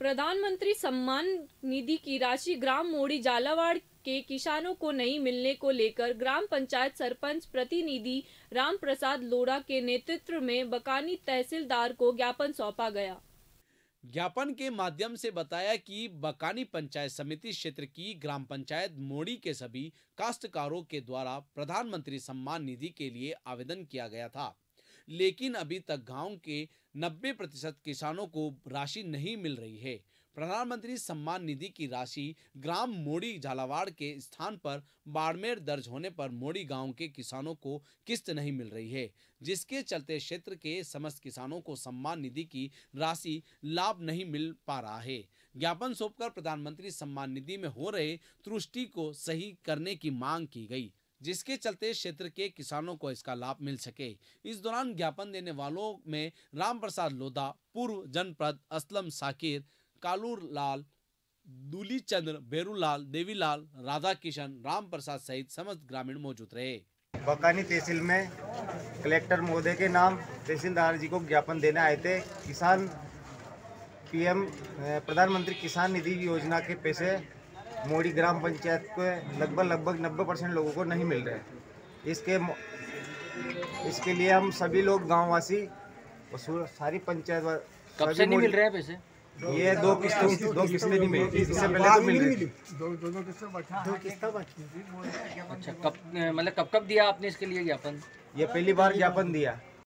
प्रधानमंत्री सम्मान निधि की राशि ग्राम मोड़ी झालावाड़ के किसानों को नहीं मिलने को लेकर ग्राम पंचायत सरपंच प्रतिनिधि राम प्रसाद लोड़ा के नेतृत्व में बकानी तहसीलदार को ज्ञापन सौंपा गया ज्ञापन के माध्यम से बताया कि बकानी पंचायत समिति क्षेत्र की ग्राम पंचायत मोड़ी के सभी काश्तकारों के द्वारा प्रधानमंत्री सम्मान निधि के लिए आवेदन किया गया था लेकिन अभी तक गांव के 90 प्रतिशत किसानों को राशि नहीं मिल रही है प्रधानमंत्री सम्मान निधि की राशि ग्राम मोड़ी झालावाड़ के स्थान पर बाड़मेर दर्ज होने पर मोड़ी गांव के किसानों को किस्त नहीं मिल रही है जिसके चलते क्षेत्र के समस्त किसानों को सम्मान निधि की राशि लाभ नहीं मिल पा रहा है ज्ञापन सौंपकर प्रधानमंत्री सम्मान निधि में हो रहे त्रुष्टि को सही करने की मांग की गई जिसके चलते क्षेत्र के किसानों को इसका लाभ मिल सके इस दौरान ज्ञापन देने वालों में राम प्रसाद लोधा पूर्व जनप्रद असलम साकिर कालूर लाल दूली चंद्र बेरूलाल देवीलाल राधा किशन राम प्रसाद सहित समस्त ग्रामीण मौजूद रहे बकानी तहसील में कलेक्टर महोदय के नाम तहसीलदार जी को ज्ञापन देने आए थे किसान पीएम प्रधानमंत्री किसान निधि योजना के पैसे मोड़ी ग्राम पंचायत को लगभग लगभग नब्बे परसेंट लोगों को नहीं मिल रहे हैं इसके इसके लिए हम सभी लोग गाँववासी और सारी पंचायत कब से नहीं मिल रहे हैं पैसे ये दो किस्तों दो किस्तें नहीं मिली इससे पहले तो मिल रही दो दो किस्तें बाकी अच्छा कब मतलब कब कब दिया आपने इसके लिए ज्ञापन ये पहली बार ज्ञापन दिया